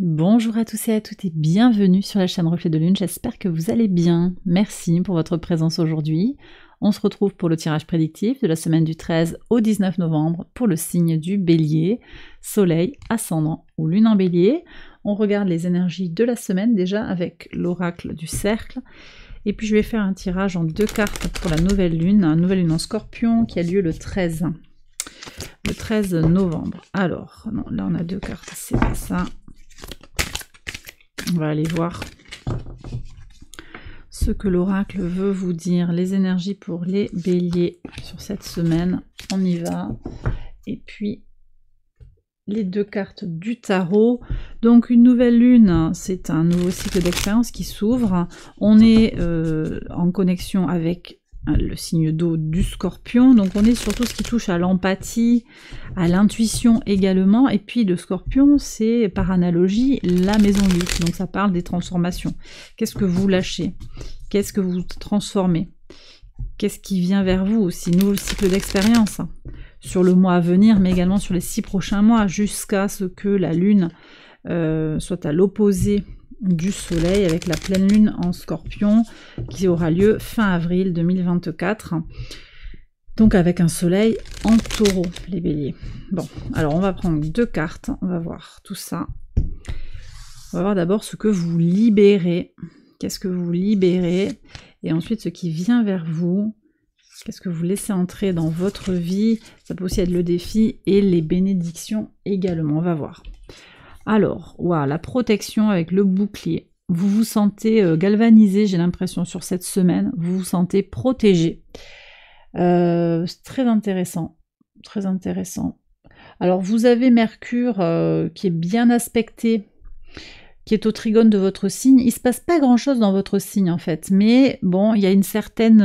Bonjour à tous et à toutes et bienvenue sur la chaîne Reflet de Lune, j'espère que vous allez bien. Merci pour votre présence aujourd'hui. On se retrouve pour le tirage prédictif de la semaine du 13 au 19 novembre pour le signe du bélier, soleil, ascendant ou lune en bélier. On regarde les énergies de la semaine déjà avec l'oracle du cercle. Et puis je vais faire un tirage en deux cartes pour la nouvelle lune, nouvelle lune en scorpion qui a lieu le 13 le 13 novembre. Alors, non, là on a deux cartes, c'est pas ça. On va aller voir ce que l'oracle veut vous dire. Les énergies pour les béliers sur cette semaine. On y va. Et puis, les deux cartes du tarot. Donc une nouvelle lune, c'est un nouveau cycle d'expérience qui s'ouvre. On est euh, en connexion avec Hein, le signe d'eau du scorpion. Donc on est sur tout ce qui touche à l'empathie, à l'intuition également. Et puis le scorpion, c'est par analogie la maison 8. Donc ça parle des transformations. Qu'est-ce que vous lâchez Qu'est-ce que vous transformez Qu'est-ce qui vient vers vous aussi Nouveau cycle d'expérience hein, sur le mois à venir, mais également sur les six prochains mois, jusqu'à ce que la Lune euh, soit à l'opposé du Soleil avec la pleine lune en scorpion qui aura lieu fin avril 2024. Donc avec un Soleil en taureau, les béliers. Bon, alors on va prendre deux cartes, on va voir tout ça. On va voir d'abord ce que vous libérez. Qu'est-ce que vous libérez Et ensuite ce qui vient vers vous. Qu'est-ce que vous laissez entrer dans votre vie Ça peut aussi être le défi et les bénédictions également. On va voir. Alors, voilà la protection avec le bouclier. Vous vous sentez euh, galvanisé, j'ai l'impression, sur cette semaine. Vous vous sentez protégé. Euh, très intéressant. Très intéressant. Alors, vous avez Mercure euh, qui est bien aspecté, qui est au trigone de votre signe. Il se passe pas grand-chose dans votre signe, en fait. Mais bon, il y a une certaine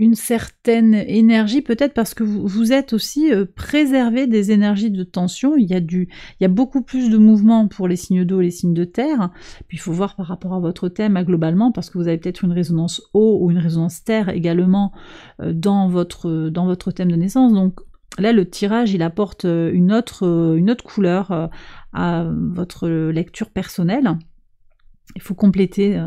une certaine énergie, peut-être parce que vous, êtes aussi euh, préservé des énergies de tension. Il y, a du, il y a beaucoup plus de mouvement pour les signes d'eau et les signes de terre. Puis il faut voir par rapport à votre thème globalement, parce que vous avez peut-être une résonance eau ou une résonance terre également euh, dans, votre, dans votre thème de naissance. Donc là, le tirage, il apporte euh, une autre, une autre couleur à votre lecture personnelle. Il faut compléter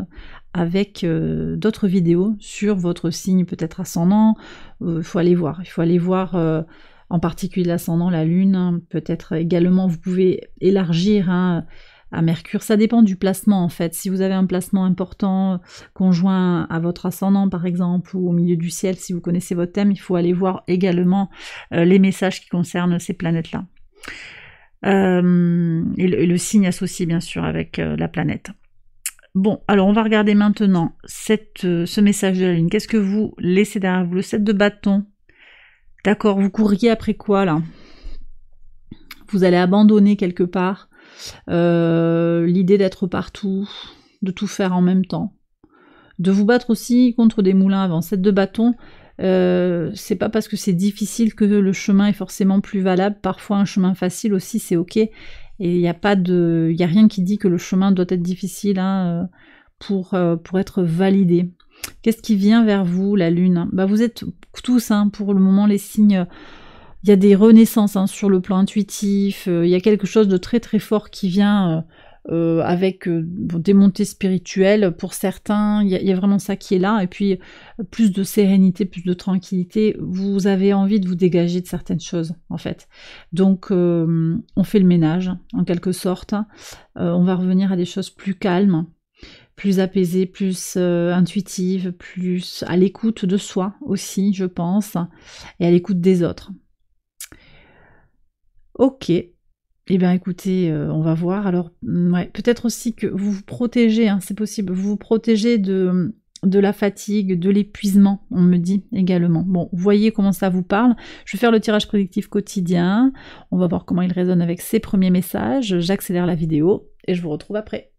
avec euh, d'autres vidéos sur votre signe peut-être ascendant. Il euh, faut aller voir. Il faut aller voir euh, en particulier l'ascendant, la lune. Hein. Peut-être également vous pouvez élargir hein, à Mercure. Ça dépend du placement en fait. Si vous avez un placement important conjoint à votre ascendant par exemple ou au milieu du ciel, si vous connaissez votre thème, il faut aller voir également les messages qui concernent ces planètes-là. et, le, signe associé bien sûr avec la planète. Bon, alors on va regarder maintenant cette, euh, ce message de la Lune. Qu'est-ce que vous laissez derrière vous Le 7 de bâton. D'accord, vous courriez après quoi là Vous allez abandonner quelque part euh, l'idée d'être partout, de tout faire en même temps. De vous battre aussi contre des moulins avant. 7 de bâton, euh, c'est pas parce que c'est difficile que le chemin est forcément plus valable. Parfois, un chemin facile aussi, c'est ok. Et il n'y a pas de, il a rien qui dit que le chemin doit être difficile hein, euh, pour, euh, pour être validé. Qu'est-ce qui vient vers vous, la Lune bah, Vous êtes tous, hein, pour le moment, les signes. Il y a des renaissances hein, sur le plan intuitif. Euh, il y a quelque chose de très très fort qui vient euh, avec euh, des montées spirituelles pour certains. Il y, a vraiment ça qui est là. Et puis, plus de sérénité, plus de tranquillité. Vous avez envie de vous dégager de certaines choses, en fait. Donc, euh, on fait le ménage, en quelque sorte. on va revenir à des choses plus calmes, plus apaisées, plus intuitives, plus à l'écoute de soi aussi, je pense, et à l'écoute des autres. Ok, eh bien écoutez, euh, on va voir. Alors, mm, ouais, peut-être aussi que vous vous protégez, hein, c'est possible, vous vous protégez de, de la fatigue, de l'épuisement, on me dit également. Bon, vous voyez comment ça vous parle. Je vais faire le tirage collectif quotidien. On va voir comment il résonne avec ses premiers messages. J'accélère la vidéo et je vous retrouve après.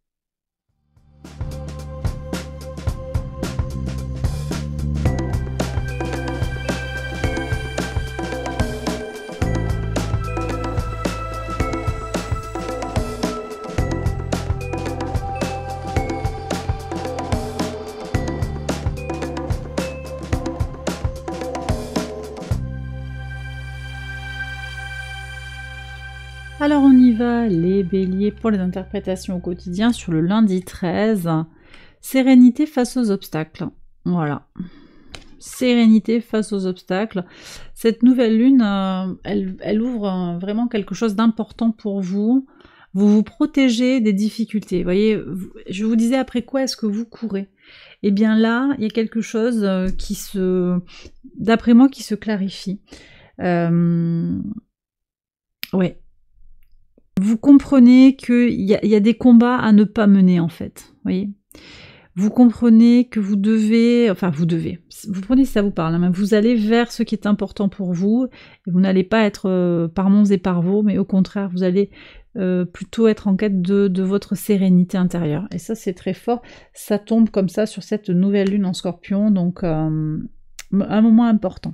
Alors on y va, les béliers, pour les interprétations au quotidien sur le lundi 13. Sérénité face aux obstacles. Voilà. Sérénité face aux obstacles. Cette nouvelle lune, euh, elle, ouvre euh, vraiment quelque chose d'important pour vous. Vous vous protégez des difficultés. Vous voyez, je vous disais après quoi est-ce que vous courez. Eh bien là, il y a quelque chose euh, qui se, d'après moi, qui se clarifie. Ouais, vous comprenez qu'il y, y, a des combats à ne pas mener, en fait. Voyez vous comprenez que vous devez, enfin vous devez, vous prenez si ça vous parle, hein, vous allez vers ce qui est important pour vous, vous n'allez pas être euh, par mons et par vos, mais au contraire, vous allez euh, plutôt être en quête de, votre sérénité intérieure. Et ça, c'est très fort, ça tombe comme ça sur cette nouvelle lune en scorpion, donc euh, un moment important.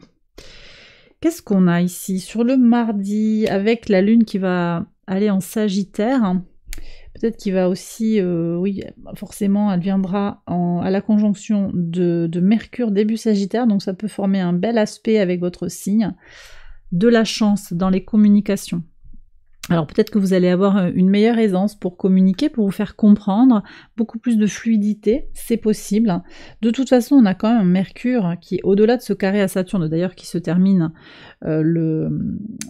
Qu'est-ce qu'on a ici Sur le mardi, avec la lune qui va aller en Sagittaire. Peut-être qu'il va aussi, euh, oui, forcément, elle viendra à la conjonction de, Mercure début Sagittaire, donc ça peut former un bel aspect avec votre signe. De la chance dans les communications. Alors peut-être que vous allez avoir euh, une meilleure aisance pour communiquer, pour vous faire comprendre, beaucoup plus de fluidité, c'est possible. De toute façon, on a quand même Mercure qui au-delà de ce carré à Saturne, d'ailleurs qui se termine euh, le,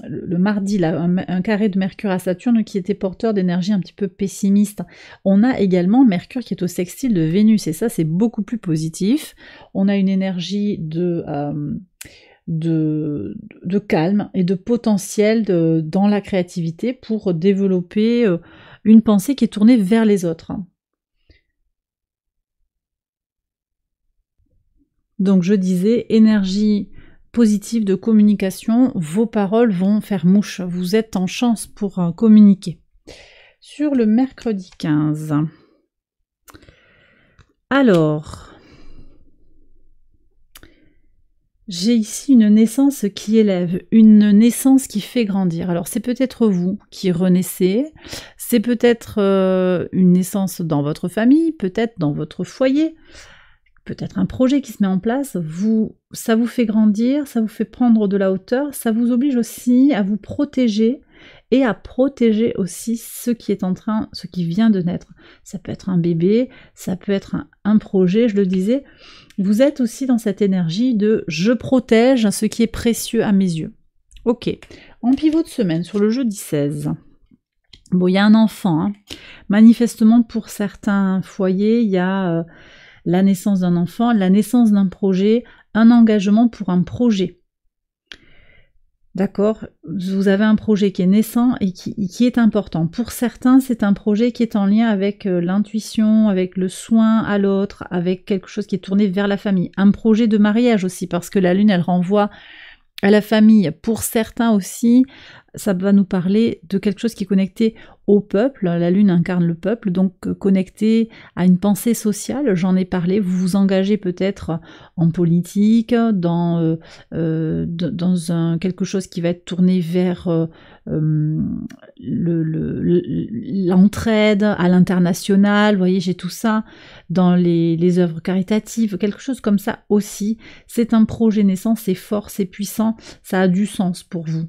le, mardi, là, un, carré de Mercure à Saturne qui était porteur d'énergie un petit peu pessimiste. On a également Mercure qui est au sextile de Vénus, et ça c'est beaucoup plus positif. On a une énergie de... Euh, de, calme et de potentiel dans la créativité pour développer euh, une pensée qui est tournée vers les autres. Donc je disais, énergie positive de communication, vos paroles vont faire mouche, vous êtes en chance pour euh, communiquer. Sur le mercredi 15. Alors, J'ai ici une naissance qui élève, une naissance qui fait grandir. Alors c'est peut-être vous qui renaissez, c'est peut-être euh, une naissance dans votre famille, peut-être dans votre foyer, peut-être un projet qui se met en place. Vous, ça vous fait grandir, ça vous fait prendre de la hauteur, ça vous oblige aussi à vous protéger et à protéger aussi ce qui est en train, ce qui vient de naître. Ça peut être un bébé, ça peut être un, projet, je le disais. Vous êtes aussi dans cette énergie de je protège ce qui est précieux à mes yeux. Ok, en pivot de semaine sur le jeudi 16. Bon, il y a un enfant. Hein. Manifestement, pour certains foyers, il y a euh, la naissance d'un enfant, la naissance d'un projet, un engagement pour un projet. D'accord Vous avez un projet qui est naissant et qui, est important. Pour certains, c'est un projet qui est en lien avec euh, l'intuition, avec le soin à l'autre, avec quelque chose qui est tourné vers la famille. Un projet de mariage aussi, parce que la lune, elle renvoie à la famille. Pour certains aussi, ça va nous parler de quelque chose qui est connecté au peuple. La lune incarne le peuple, donc euh, connecté à une pensée sociale. J'en ai parlé. Vous vous engagez peut-être en politique, dans, euh, euh, dans quelque chose qui va être tourné vers l'entraide à l'international. Vous voyez, j'ai tout ça dans les œuvres caritatives, quelque chose comme ça aussi. C'est un projet naissant, c'est fort, c'est puissant, ça a du sens pour vous.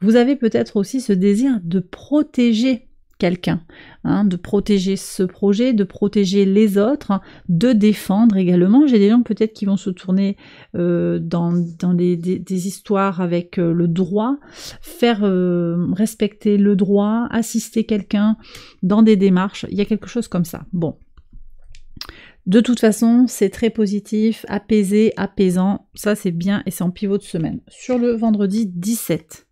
Vous avez peut-être aussi ce désir de protéger quelqu'un, hein, de protéger ce projet, de protéger les autres, de défendre également. J'ai des gens peut-être qui vont se tourner euh, dans, des, histoires avec euh, le droit, faire euh, respecter le droit, assister quelqu'un dans des démarches. Il y a quelque chose comme ça. Bon. De toute façon, c'est très positif, apaisé, apaisant. Ça, c'est bien et c'est en pivot de semaine. Sur le vendredi 17.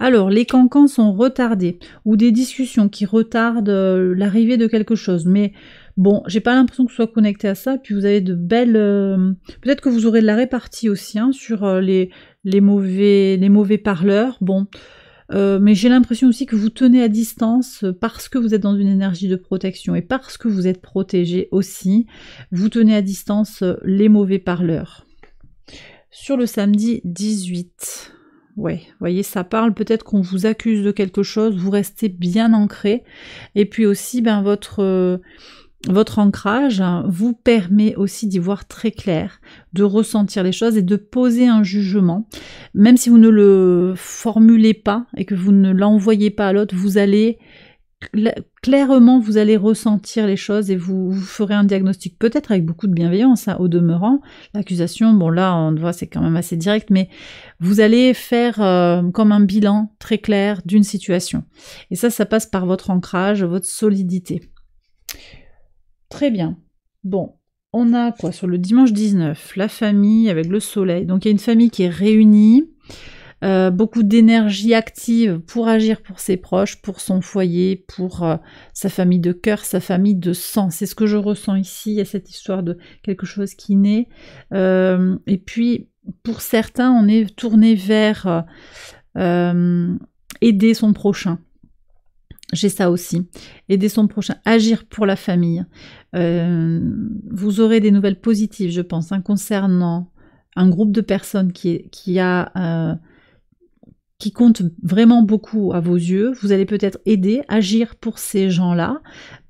Alors, les cancans sont retardés ou des discussions qui retardent euh, l'arrivée de quelque chose. Mais bon, j'ai pas l'impression que ce soit connecté à ça. Puis vous avez de belles. Euh, peut-être que vous aurez de la répartie aussi hein, sur euh, les, les, mauvais, les mauvais parleurs. Bon. mais j'ai l'impression aussi que vous tenez à distance parce que vous êtes dans une énergie de protection et parce que vous êtes protégé aussi, vous tenez à distance les mauvais parleurs. Sur le samedi 18, Ouais, voyez, ça parle peut-être qu'on vous accuse de quelque chose, vous restez bien ancré. Et puis aussi, ben, votre, euh, votre ancrage hein, vous permet aussi d'y voir très clair, de ressentir les choses et de poser un jugement. Même si vous ne le formulez pas et que vous ne l'envoyez pas à l'autre, vous allez clairement, vous allez ressentir les choses et vous, ferez un diagnostic, peut-être avec beaucoup de bienveillance, hein, au demeurant. L'accusation, bon là, on voit, c'est quand même assez direct, mais vous allez faire euh, comme un bilan très clair d'une situation. Et ça, ça passe par votre ancrage, votre solidité. Très bien. Bon, on a quoi sur le dimanche 19 La famille avec le soleil. Donc il y a une famille qui est réunie. Euh, beaucoup d'énergie active pour agir pour ses proches, pour son foyer, pour euh, sa famille de cœur, sa famille de sang. C'est ce que je ressens ici, il y a cette histoire de quelque chose qui naît. Euh, et puis, pour certains, on est tourné vers aider son prochain. J'ai ça aussi. Aider son prochain, agir pour la famille. vous aurez des nouvelles positives, je pense, hein, concernant un groupe de personnes qui, qui a qui compte vraiment beaucoup à vos yeux. Vous allez peut-être aider, agir pour ces gens-là.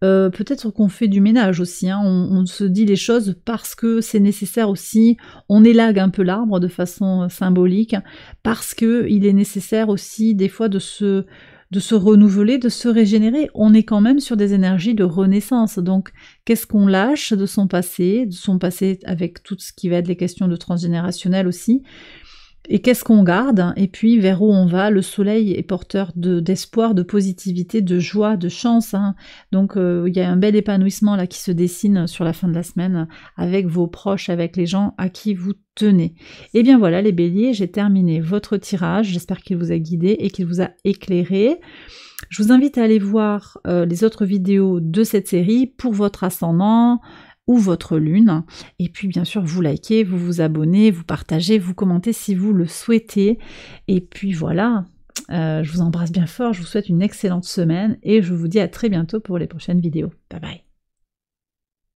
Euh, peut-être qu'on fait du ménage aussi. Hein. On, se dit les choses parce que c'est nécessaire aussi. On élague un peu l'arbre de façon euh, symbolique parce que il est nécessaire aussi des fois de se de se renouveler, de se régénérer. On est quand même sur des énergies de renaissance. Donc, qu'est-ce qu'on lâche de son passé, de son passé avec tout ce qui va être les questions de transgénérationnel aussi et qu'est-ce qu'on garde, et puis vers où on va. Le soleil est porteur d'espoir, de, positivité, de joie, de chance. Hein. Donc euh, il y a un bel épanouissement là qui se dessine sur la fin de la semaine avec vos proches, avec les gens à qui vous tenez. Et eh bien voilà les béliers, j'ai terminé votre tirage. J'espère qu'il vous a guidé et qu'il vous a éclairé. Je vous invite à aller voir euh, les autres vidéos de cette série pour votre ascendant, ou votre lune. Et puis bien sûr, vous likez, vous vous abonnez, vous partagez, vous commentez si vous le souhaitez. Et puis voilà, euh, je vous embrasse bien fort, je vous souhaite une excellente semaine et je vous dis à très bientôt pour les prochaines vidéos. Bye bye